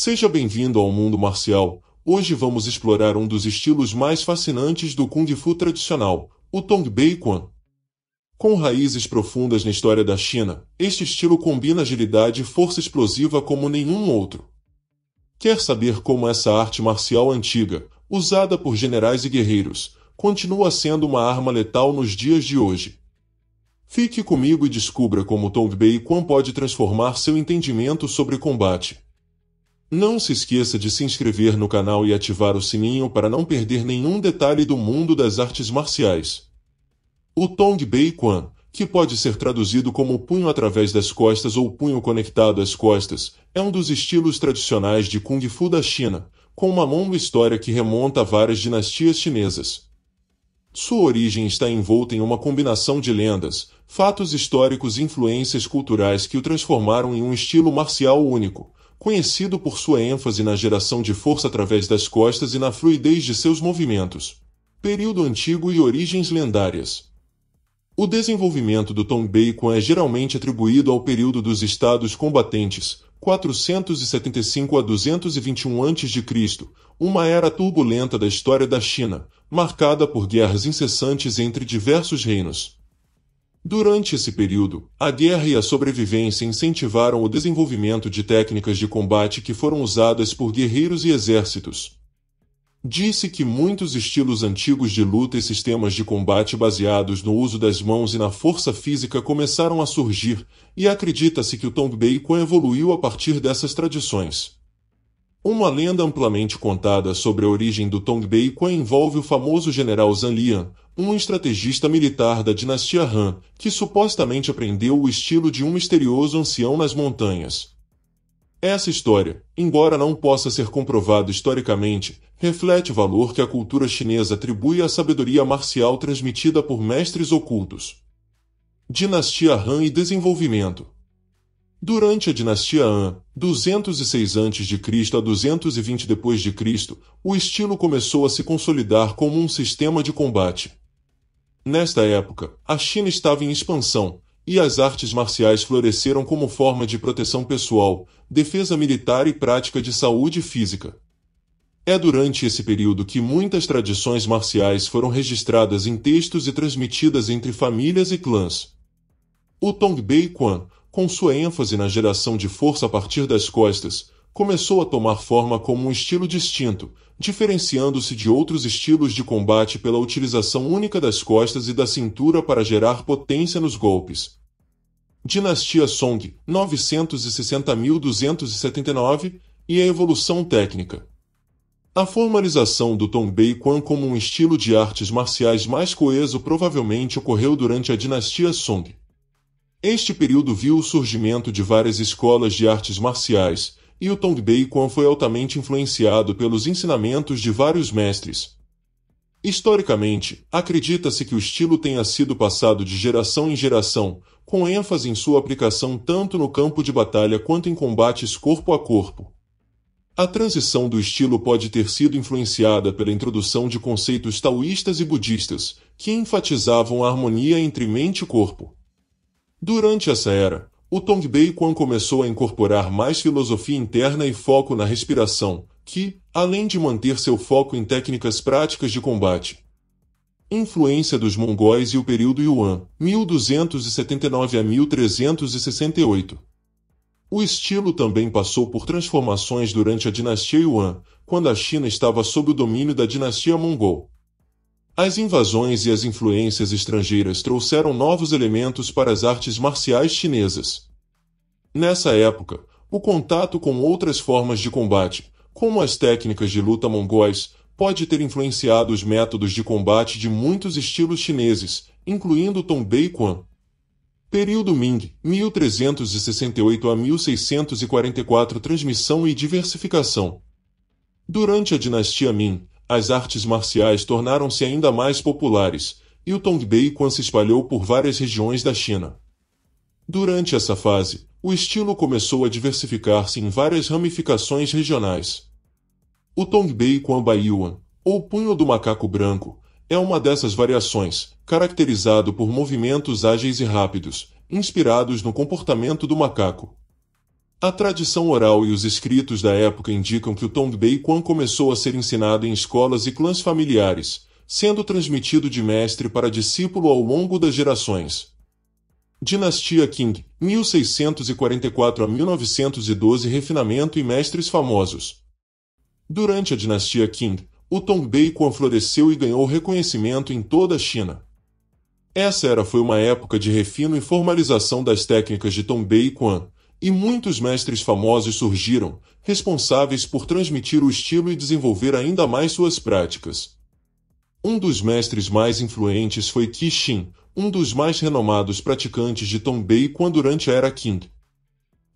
Seja bem-vindo ao mundo marcial. Hoje vamos explorar um dos estilos mais fascinantes do Kung Fu tradicional, o Bei Quan. Com raízes profundas na história da China, este estilo combina agilidade e força explosiva como nenhum outro. Quer saber como essa arte marcial antiga, usada por generais e guerreiros, continua sendo uma arma letal nos dias de hoje? Fique comigo e descubra como Bei Quan pode transformar seu entendimento sobre combate. Não se esqueça de se inscrever no canal e ativar o sininho para não perder nenhum detalhe do mundo das artes marciais. O Tong Bei Quan, que pode ser traduzido como punho através das costas ou punho conectado às costas, é um dos estilos tradicionais de Kung Fu da China, com uma longa história que remonta a várias dinastias chinesas. Sua origem está envolta em uma combinação de lendas, fatos históricos e influências culturais que o transformaram em um estilo marcial único conhecido por sua ênfase na geração de força através das costas e na fluidez de seus movimentos. Período antigo e origens lendárias. O desenvolvimento do Tom Bacon é geralmente atribuído ao período dos estados combatentes, 475 a 221 a.C., uma era turbulenta da história da China, marcada por guerras incessantes entre diversos reinos. Durante esse período, a guerra e a sobrevivência incentivaram o desenvolvimento de técnicas de combate que foram usadas por guerreiros e exércitos. Disse que muitos estilos antigos de luta e sistemas de combate baseados no uso das mãos e na força física começaram a surgir, e acredita-se que o Tongbeikwan evoluiu a partir dessas tradições. Uma lenda amplamente contada sobre a origem do Tongbei envolve o famoso general Zhang Lian, um estrategista militar da dinastia Han, que supostamente aprendeu o estilo de um misterioso ancião nas montanhas. Essa história, embora não possa ser comprovada historicamente, reflete o valor que a cultura chinesa atribui à sabedoria marcial transmitida por mestres ocultos. Dinastia Han e desenvolvimento Durante a dinastia Han, 206 a.C. a 220 d.C., o estilo começou a se consolidar como um sistema de combate. Nesta época, a China estava em expansão, e as artes marciais floresceram como forma de proteção pessoal, defesa militar e prática de saúde física. É durante esse período que muitas tradições marciais foram registradas em textos e transmitidas entre famílias e clãs. O Tongbei Quan, com sua ênfase na geração de força a partir das costas, começou a tomar forma como um estilo distinto, diferenciando-se de outros estilos de combate pela utilização única das costas e da cintura para gerar potência nos golpes. Dinastia Song 960 960-279 e a evolução técnica. A formalização do Tombei Quan como um estilo de artes marciais mais coeso provavelmente ocorreu durante a dinastia Song. Este período viu o surgimento de várias escolas de artes marciais, e o Tong Kwan foi altamente influenciado pelos ensinamentos de vários mestres. Historicamente, acredita-se que o estilo tenha sido passado de geração em geração, com ênfase em sua aplicação tanto no campo de batalha quanto em combates corpo a corpo. A transição do estilo pode ter sido influenciada pela introdução de conceitos taoístas e budistas, que enfatizavam a harmonia entre mente e corpo. Durante essa era, o Tongdei Quan começou a incorporar mais filosofia interna e foco na respiração, que, além de manter seu foco em técnicas práticas de combate, Influência dos mongóis e o período Yuan, 1279 a 1368. O estilo também passou por transformações durante a dinastia Yuan, quando a China estava sob o domínio da dinastia mongol. As invasões e as influências estrangeiras trouxeram novos elementos para as artes marciais chinesas. Nessa época, o contato com outras formas de combate, como as técnicas de luta mongóis, pode ter influenciado os métodos de combate de muitos estilos chineses, incluindo Tombei Quan. Período Ming, 1368 a 1644 Transmissão e diversificação. Durante a dinastia Ming, as artes marciais tornaram-se ainda mais populares, e o Tongdei Quan se espalhou por várias regiões da China. Durante essa fase, o estilo começou a diversificar-se em várias ramificações regionais. O Tongbei Quan Baiyuan, ou Punho do Macaco Branco, é uma dessas variações, caracterizado por movimentos ágeis e rápidos, inspirados no comportamento do macaco. A tradição oral e os escritos da época indicam que o Tongbei Quan começou a ser ensinado em escolas e clãs familiares, sendo transmitido de mestre para discípulo ao longo das gerações. Dinastia Qing, 1644 a 1912 Refinamento e mestres famosos. Durante a dinastia Qing, o Tongbei Quan floresceu e ganhou reconhecimento em toda a China. Essa era foi uma época de refino e formalização das técnicas de Tongbei Quan, e muitos mestres famosos surgiram, responsáveis por transmitir o estilo e desenvolver ainda mais suas práticas. Um dos mestres mais influentes foi Qixin, um dos mais renomados praticantes de Tombei quando durante a Era Qing.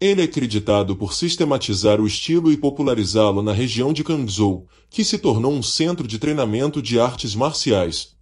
Ele é acreditado por sistematizar o estilo e popularizá-lo na região de Kangzhou, que se tornou um centro de treinamento de artes marciais.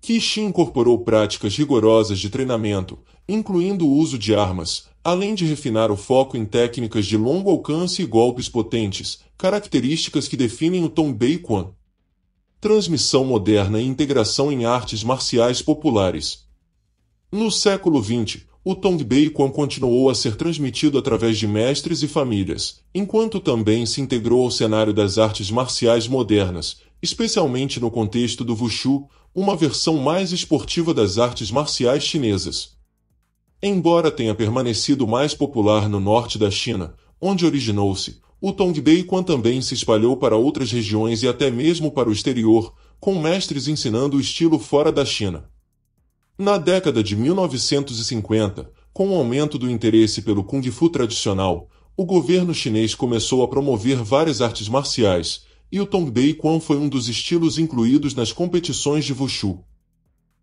Qixin incorporou práticas rigorosas de treinamento, incluindo o uso de armas, além de refinar o foco em técnicas de longo alcance e golpes potentes, características que definem o Tom Baekwon, Transmissão moderna e integração em artes marciais populares. No século XX, o Tong Baekwon continuou a ser transmitido através de mestres e famílias, enquanto também se integrou ao cenário das artes marciais modernas, especialmente no contexto do Wushu, uma versão mais esportiva das artes marciais chinesas. Embora tenha permanecido mais popular no norte da China, onde originou-se, o Tongdequan também se espalhou para outras regiões e até mesmo para o exterior, com mestres ensinando o estilo fora da China. Na década de 1950, com o aumento do interesse pelo Kung Fu tradicional, o governo chinês começou a promover várias artes marciais, e o Tongdequan foi um dos estilos incluídos nas competições de Wushu.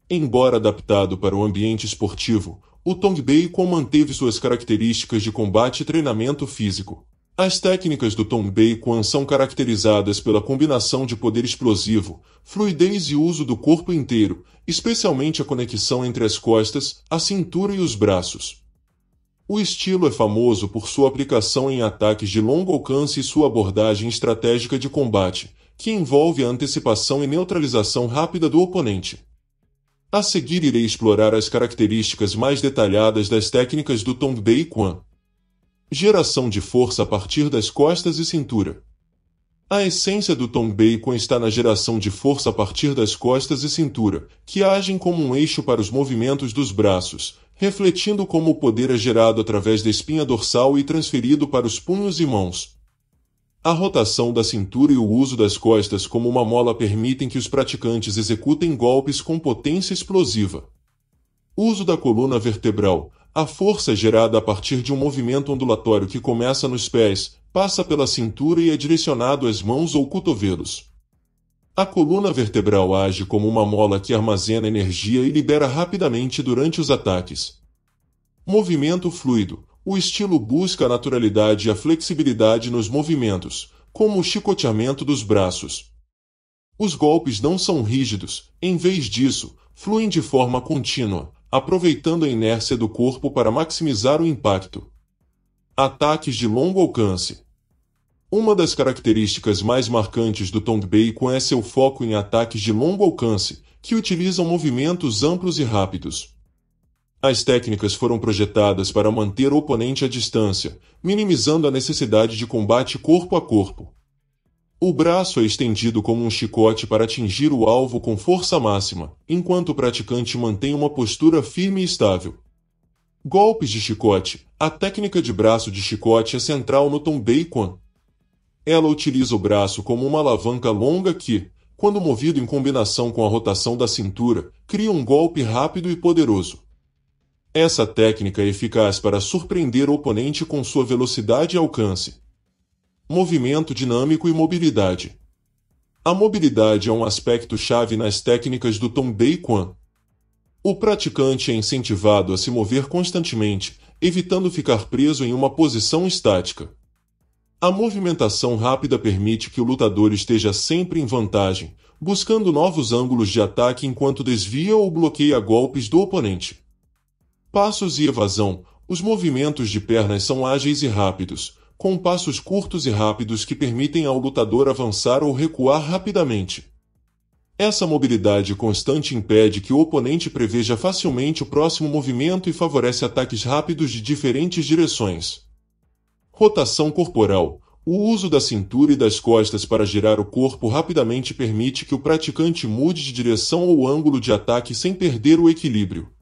Embora adaptado para o ambiente esportivo, o Tong Bacon manteve suas características de combate e treinamento físico. As técnicas do Tong Bacon são caracterizadas pela combinação de poder explosivo, fluidez e uso do corpo inteiro, especialmente a conexão entre as costas, a cintura e os braços. O estilo é famoso por sua aplicação em ataques de longo alcance e sua abordagem estratégica de combate, que envolve a antecipação e neutralização rápida do oponente. A seguir irei explorar as características mais detalhadas das técnicas do Tongdei Quan. Geração de força a partir das costas e cintura. A essência do Tongdei Quan está na geração de força a partir das costas e cintura, que agem como um eixo para os movimentos dos braços, refletindo como o poder é gerado através da espinha dorsal e transferido para os punhos e mãos, a rotação da cintura e o uso das costas como uma mola permitem que os praticantes executem golpes com potência explosiva. Uso da coluna vertebral. A força é gerada a partir de um movimento ondulatório que começa nos pés, passa pela cintura e é direcionado às mãos ou cotovelos. A coluna vertebral age como uma mola que armazena energia e libera rapidamente durante os ataques. Movimento fluido. O estilo busca a naturalidade e a flexibilidade nos movimentos, como o chicoteamento dos braços. Os golpes não são rígidos, em vez disso, fluem de forma contínua, aproveitando a inércia do corpo para maximizar o impacto. Ataques de longo alcance. Uma das características mais marcantes do Tongbei é seu foco em ataques de longo alcance, que utilizam movimentos amplos e rápidos. As técnicas foram projetadas para manter o oponente à distância, minimizando a necessidade de combate corpo a corpo. O braço é estendido como um chicote para atingir o alvo com força máxima, enquanto o praticante mantém uma postura firme e estável. Golpes de chicote. A técnica de braço de chicote é central no Tom Bacon. Ela utiliza o braço como uma alavanca longa que, quando movido em combinação com a rotação da cintura, cria um golpe rápido e poderoso. Essa técnica é eficaz para surpreender o oponente com sua velocidade e alcance. Movimento dinâmico e mobilidade. A mobilidade é um aspecto chave nas técnicas do Tom Bei Quan. O praticante é incentivado a se mover constantemente, evitando ficar preso em uma posição estática. A movimentação rápida permite que o lutador esteja sempre em vantagem, buscando novos ângulos de ataque enquanto desvia ou bloqueia golpes do oponente. Passos e evasão. Os movimentos de pernas são ágeis e rápidos, com passos curtos e rápidos que permitem ao lutador avançar ou recuar rapidamente. Essa mobilidade constante impede que o oponente preveja facilmente o próximo movimento e favorece ataques rápidos de diferentes direções. Rotação corporal. O uso da cintura e das costas para girar o corpo rapidamente permite que o praticante mude de direção ou ângulo de ataque sem perder o equilíbrio.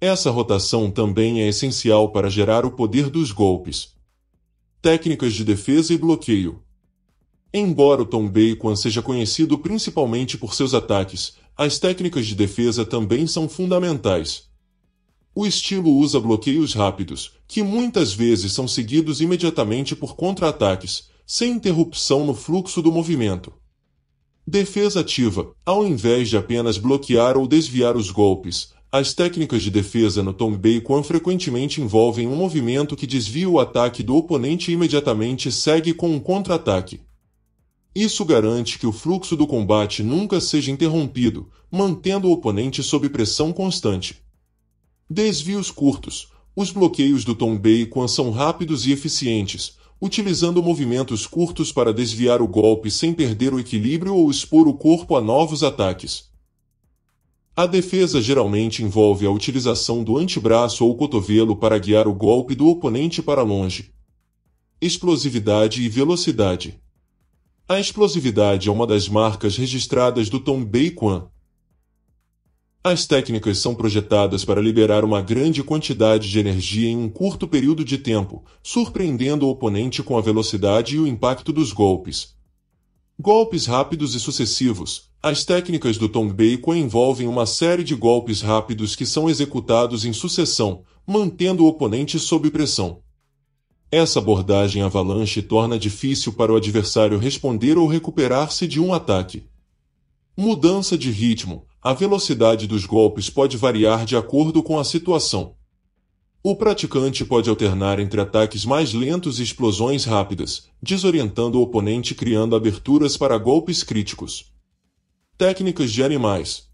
Essa rotação também é essencial para gerar o poder dos golpes. Técnicas de defesa e bloqueio. Embora o Tom Bacon seja conhecido principalmente por seus ataques, as técnicas de defesa também são fundamentais. O estilo usa bloqueios rápidos, que muitas vezes são seguidos imediatamente por contra-ataques, sem interrupção no fluxo do movimento. Defesa ativa, ao invés de apenas bloquear ou desviar os golpes, as técnicas de defesa no Tom-Bacon frequentemente envolvem um movimento que desvia o ataque do oponente e imediatamente segue com um contra-ataque. Isso garante que o fluxo do combate nunca seja interrompido, mantendo o oponente sob pressão constante. Desvios curtos. Os bloqueios do Tom-Bacon são rápidos e eficientes, utilizando movimentos curtos para desviar o golpe sem perder o equilíbrio ou expor o corpo a novos ataques. A defesa geralmente envolve a utilização do antebraço ou cotovelo para guiar o golpe do oponente para longe. Explosividade e velocidade. A explosividade é uma das marcas registradas do Tom Bei As técnicas são projetadas para liberar uma grande quantidade de energia em um curto período de tempo, surpreendendo o oponente com a velocidade e o impacto dos golpes. Golpes rápidos e sucessivos, as técnicas do Tom Bacon envolvem uma série de golpes rápidos que são executados em sucessão, mantendo o oponente sob pressão. Essa abordagem avalanche torna difícil para o adversário responder ou recuperar-se de um ataque. Mudança de ritmo. A velocidade dos golpes pode variar de acordo com a situação. O praticante pode alternar entre ataques mais lentos e explosões rápidas, desorientando o oponente criando aberturas para golpes críticos técnicas de animais.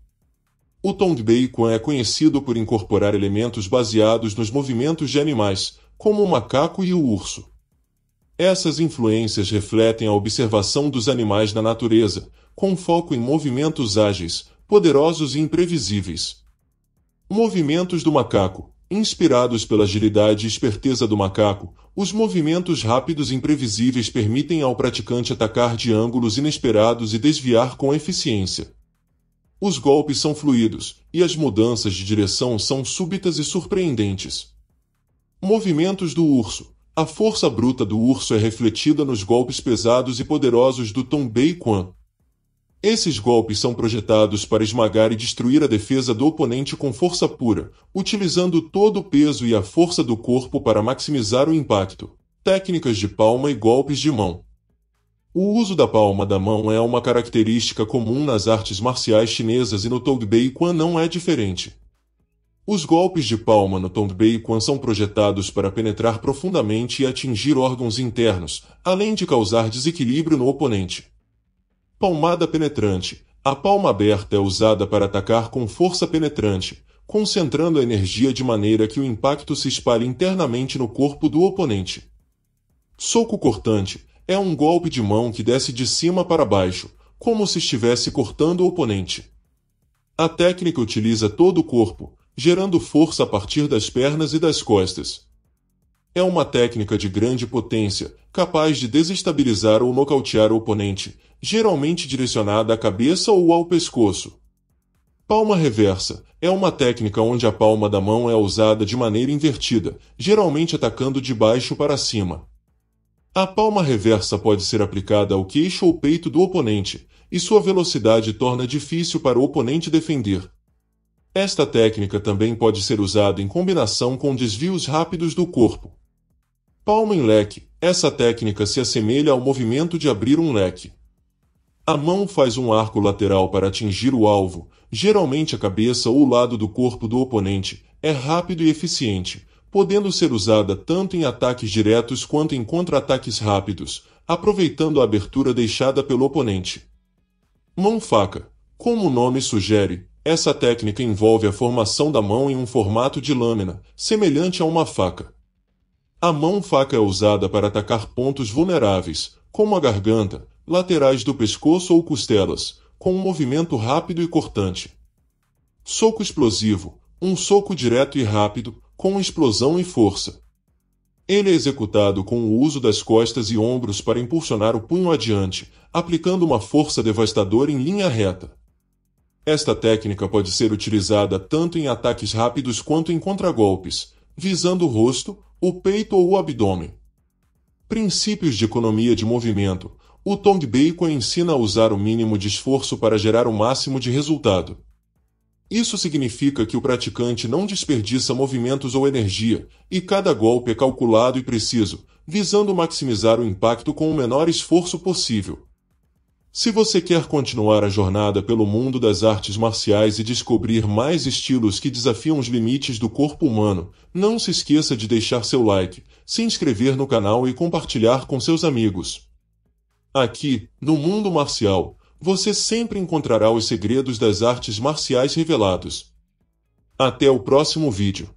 O tom de Bacon é conhecido por incorporar elementos baseados nos movimentos de animais, como o macaco e o urso. Essas influências refletem a observação dos animais na natureza, com foco em movimentos ágeis, poderosos e imprevisíveis. Movimentos do macaco Inspirados pela agilidade e esperteza do macaco, os movimentos rápidos e imprevisíveis permitem ao praticante atacar de ângulos inesperados e desviar com eficiência. Os golpes são fluidos, e as mudanças de direção são súbitas e surpreendentes. Movimentos do urso. A força bruta do urso é refletida nos golpes pesados e poderosos do Tom Bei Quan. Esses golpes são projetados para esmagar e destruir a defesa do oponente com força pura, utilizando todo o peso e a força do corpo para maximizar o impacto. Técnicas de palma e golpes de mão. O uso da palma da mão é uma característica comum nas artes marciais chinesas e no Togbei Quan não é diferente. Os golpes de palma no Togbei Quan são projetados para penetrar profundamente e atingir órgãos internos, além de causar desequilíbrio no oponente. Palmada penetrante. A palma aberta é usada para atacar com força penetrante, concentrando a energia de maneira que o impacto se espalhe internamente no corpo do oponente. Soco cortante é um golpe de mão que desce de cima para baixo, como se estivesse cortando o oponente. A técnica utiliza todo o corpo, gerando força a partir das pernas e das costas. É uma técnica de grande potência, capaz de desestabilizar ou nocautear o oponente, geralmente direcionada à cabeça ou ao pescoço. Palma reversa é uma técnica onde a palma da mão é usada de maneira invertida, geralmente atacando de baixo para cima. A palma reversa pode ser aplicada ao queixo ou peito do oponente, e sua velocidade torna difícil para o oponente defender. Esta técnica também pode ser usada em combinação com desvios rápidos do corpo. Palma em leque. Essa técnica se assemelha ao movimento de abrir um leque. A mão faz um arco lateral para atingir o alvo, geralmente a cabeça ou o lado do corpo do oponente. É rápido e eficiente, podendo ser usada tanto em ataques diretos quanto em contra-ataques rápidos, aproveitando a abertura deixada pelo oponente. Mão faca. Como o nome sugere, essa técnica envolve a formação da mão em um formato de lâmina, semelhante a uma faca. A mão faca é usada para atacar pontos vulneráveis, como a garganta, laterais do pescoço ou costelas, com um movimento rápido e cortante. Soco explosivo, um soco direto e rápido, com explosão e força. Ele é executado com o uso das costas e ombros para impulsionar o punho adiante, aplicando uma força devastadora em linha reta. Esta técnica pode ser utilizada tanto em ataques rápidos quanto em contragolpes, visando o rosto, o peito ou o abdômen. Princípios de economia de movimento o Tom de Bacon ensina a usar o mínimo de esforço para gerar o máximo de resultado. Isso significa que o praticante não desperdiça movimentos ou energia, e cada golpe é calculado e preciso, visando maximizar o impacto com o menor esforço possível. Se você quer continuar a jornada pelo mundo das artes marciais e descobrir mais estilos que desafiam os limites do corpo humano, não se esqueça de deixar seu like, se inscrever no canal e compartilhar com seus amigos. Aqui, no mundo marcial, você sempre encontrará os segredos das artes marciais revelados. Até o próximo vídeo.